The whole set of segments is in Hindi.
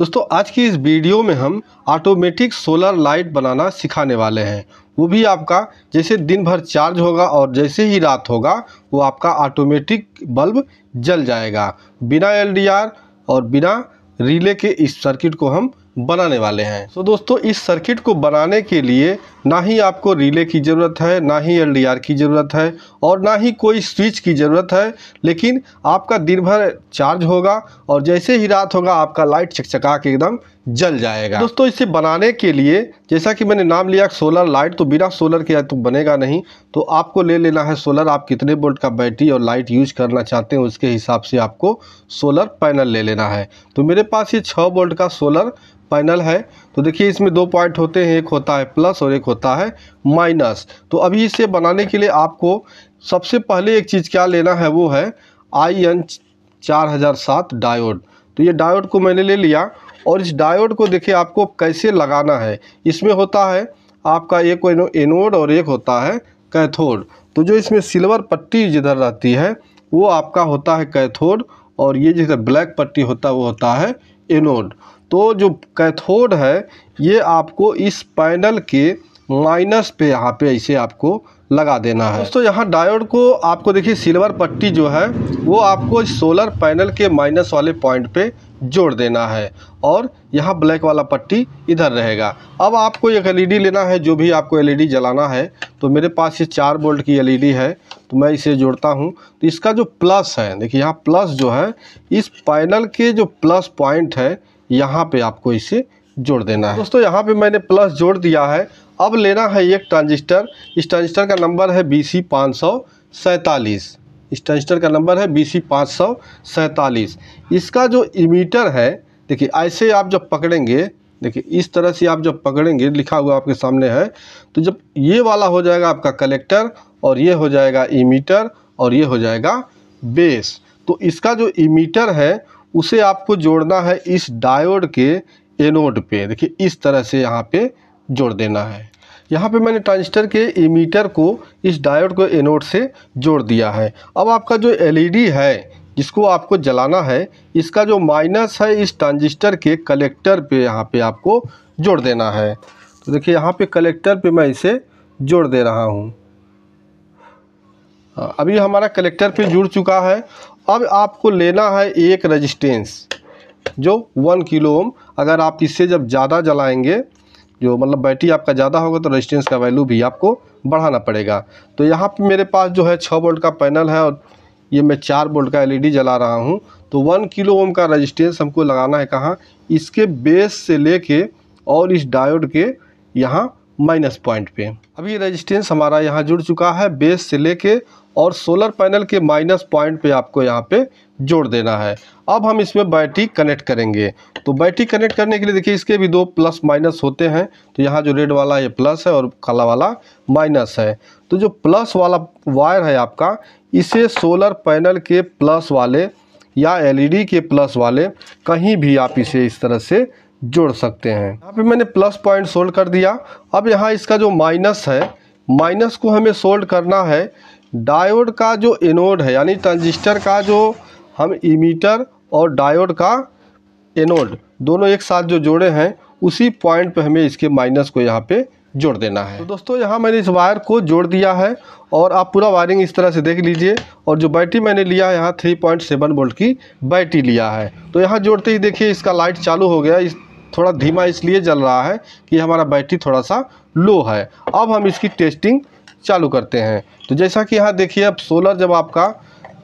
दोस्तों आज की इस वीडियो में हम ऑटोमेटिक सोलर लाइट बनाना सिखाने वाले हैं वो भी आपका जैसे दिन भर चार्ज होगा और जैसे ही रात होगा वो आपका ऑटोमेटिक बल्ब जल जाएगा बिना एलडीआर और बिना रिले के इस सर्किट को हम बनाने वाले हैं तो दोस्तों इस सर्किट को बनाने के लिए ना ही आपको रिले की ज़रूरत है ना ही एलडीआर की ज़रूरत है और ना ही कोई स्विच की ज़रूरत है लेकिन आपका दिन भर चार्ज होगा और जैसे ही रात होगा आपका लाइट चकचका के एकदम जल जाएगा दोस्तों इसे बनाने के लिए जैसा कि मैंने नाम लिया सोलर लाइट तो बिना सोलर के तो बनेगा नहीं तो आपको ले लेना है सोलर आप कितने वोल्ट का बैटरी और लाइट यूज करना चाहते हैं उसके हिसाब से आपको सोलर पैनल ले लेना है तो मेरे पास ये छः वोल्ट का सोलर पैनल है तो देखिए इसमें दो पॉइंट होते हैं एक होता है प्लस और एक होता है माइनस तो अभी इसे बनाने के लिए आपको सबसे पहले एक चीज़ क्या लेना है वो है आई एन चार हज़ार सात डायोड तो ये डायोड को मैंने ले लिया और इस डायोड को देखिए आपको कैसे लगाना है इसमें होता है आपका एक एनोड और एक होता है कैथोड तो जो इसमें सिल्वर पट्टी जिधर रहती है वो आपका होता है कैथोड और ये जिधर ब्लैक पट्टी होता है वो होता है एनोड तो जो कैथोड है ये आपको इस पैनल के माइनस पे यहाँ पे ऐसे आपको लगा देना है दोस्तों यहाँ डायोड को आपको देखिए सिल्वर पट्टी जो है वो आपको सोलर पैनल के माइनस वाले पॉइंट पे जोड़ देना है और यहाँ ब्लैक वाला पट्टी इधर रहेगा अब आपको एक एलईडी लेना है जो भी आपको एलईडी जलाना है तो मेरे पास ये चार बोल्ट की एलईडी है तो मैं इसे जोड़ता हूँ तो इसका जो प्लस है देखिए यहाँ प्लस जो है इस पैनल के जो प्लस पॉइंट है यहाँ पे आपको इसे जोड़ देना है दोस्तों यहाँ पे मैंने प्लस जोड़ दिया है अब लेना है एक ट्रांजिस्टर इस ट्रांजिस्टर का नंबर है बी सी पाँच सौ सैंतालीस इस ट्रांजिस्टर का नंबर है बी सी पाँच सौ सैंतालीस इसका जो इमीटर है देखिए ऐसे आप जब पकड़ेंगे देखिए इस तरह से आप जब पकड़ेंगे लिखा हुआ आपके सामने है तो जब ये वाला हो जाएगा आपका कलेक्टर और ये हो जाएगा इमीटर और ये हो जाएगा बेस तो इसका जो इमीटर है उसे आपको जोड़ना है इस डायोड के एनोड पे देखिए इस तरह से यहाँ पे जोड़ देना है यहाँ पे मैंने ट्रांजिस्टर के इमीटर को इस डायोड को एनोड से जोड़ दिया है अब आपका जो एलईडी है जिसको आपको जलाना है इसका जो माइनस है इस ट्रांजिस्टर के कलेक्टर पे यहाँ पे आपको जोड़ देना है तो देखिए यहाँ पे कलेक्टर पे मैं इसे जोड़ दे रहा हूँ हाँ, अभी हमारा कलेक्टर पे जुड़ चुका है अब आपको लेना है एक रजिस्टेंस जो वन किलो ओम अगर आप इससे जब ज़्यादा जलाएंगे जो मतलब बैटरी आपका ज़्यादा होगा तो रजिस्टेंस का वैल्यू भी आपको बढ़ाना पड़ेगा तो यहाँ पे मेरे पास जो है छः वोल्ट का पैनल है और ये मैं चार वोल्ट का एलईडी e जला रहा हूँ तो वन किलो ओम का रजिस्टेंस हमको लगाना है कहाँ इसके बेस से लेके और इस डायोड के यहाँ माइनस पॉइंट पे अभी रजिस्टेंस हमारा यहाँ जुड़ चुका है बेस से लेके और सोलर पैनल के माइनस पॉइंट पे आपको यहाँ पे जोड़ देना है अब हम इसमें बैटरी कनेक्ट करेंगे तो बैटरी कनेक्ट करने के लिए देखिए इसके भी दो प्लस माइनस होते हैं तो यहाँ जो रेड वाला ये प्लस है और काला वाला माइनस है तो जो प्लस वाला वायर है आपका इसे सोलर पैनल के प्लस वाले या एलईडी के प्लस वाले कहीं भी आप इसे इस तरह से जोड़ सकते हैं यहाँ पे मैंने प्लस पॉइंट सोल्ड कर दिया अब यहाँ इसका जो माइनस है माइनस को हमें सोल्ड करना है डायोड का जो एनोड है यानी ट्रांजिस्टर का जो हम इमीटर और डायोड का एनोड दोनों एक साथ जो जोड़े हैं उसी पॉइंट पे हमें इसके माइनस को यहाँ पे जोड़ देना है तो दोस्तों यहाँ मैंने इस वायर को जोड़ दिया है और आप पूरा वायरिंग इस तरह से देख लीजिए और जो बैटरी मैंने लिया है यहाँ थ्री पॉइंट सेवन वोल्ट की बैटरी लिया है तो यहाँ जोड़ते ही देखिए इसका लाइट चालू हो गया इस थोड़ा धीमा इसलिए जल रहा है कि हमारा बैटरी थोड़ा सा लो है अब हम इसकी टेस्टिंग चालू करते हैं तो जैसा कि यहाँ देखिए अब सोलर जब आपका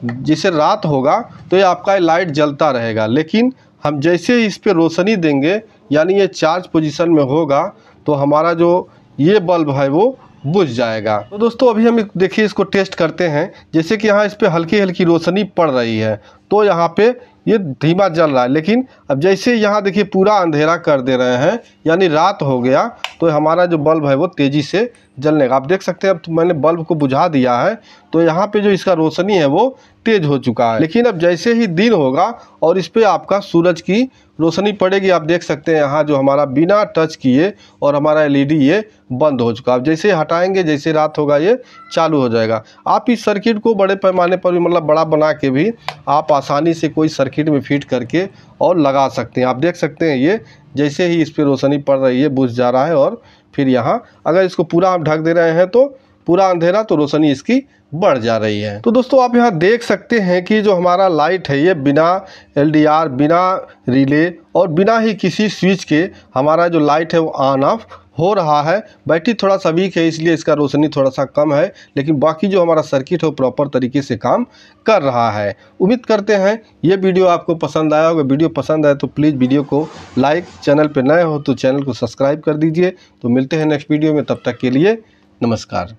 जैसे रात होगा तो ये आपका लाइट जलता रहेगा लेकिन हम जैसे इस पर रोशनी देंगे यानी ये चार्ज पोजीशन में होगा तो हमारा जो ये बल्ब है वो बुझ जाएगा तो दोस्तों अभी हम देखिए इसको टेस्ट करते हैं जैसे कि यहाँ इस पर हल्की हल्की रोशनी पड़ रही है तो यहाँ पे ये धीमा जल रहा है लेकिन अब जैसे यहाँ देखिए पूरा अंधेरा कर दे रहे हैं यानी रात हो गया तो हमारा जो बल्ब है वो तेज़ी से जलने का आप देख सकते हैं अब तो मैंने बल्ब को बुझा दिया है तो यहाँ पे जो इसका रोशनी है वो तेज़ हो चुका है लेकिन अब जैसे ही दिन होगा और इस पर आपका सूरज की रोशनी पड़ेगी आप देख सकते हैं यहाँ जो हमारा बिना टच किए और हमारा एल ये बंद हो चुका है अब जैसे हटाएंगे जैसे रात होगा ये चालू हो जाएगा आप इस सर्किट को बड़े पैमाने पर भी मतलब बड़ा बना के भी आप आसानी से कोई सर्किट में फिट करके और लगा सकते हैं आप देख सकते हैं ये जैसे ही इस पर रोशनी पड़ रही है बुझ जा रहा है और फिर यहाँ अगर इसको पूरा हम ढक दे रहे हैं तो पूरा अंधेरा तो रोशनी इसकी बढ़ जा रही है तो दोस्तों आप यहाँ देख सकते हैं कि जो हमारा लाइट है ये बिना एलडीआर बिना रिले और बिना ही किसी स्विच के हमारा जो लाइट है वो ऑन ऑफ हो रहा है बैटरी थोड़ा सा वीक है इसलिए इसका रोशनी थोड़ा सा कम है लेकिन बाकी जो हमारा सर्किट है वो प्रॉपर तरीके से काम कर रहा है उम्मीद करते हैं ये वीडियो आपको पसंद आया होगा वीडियो पसंद आए तो प्लीज़ वीडियो को लाइक चैनल पर नए हो तो चैनल को सब्सक्राइब कर दीजिए तो मिलते हैं नेक्स्ट वीडियो में तब तक के लिए नमस्कार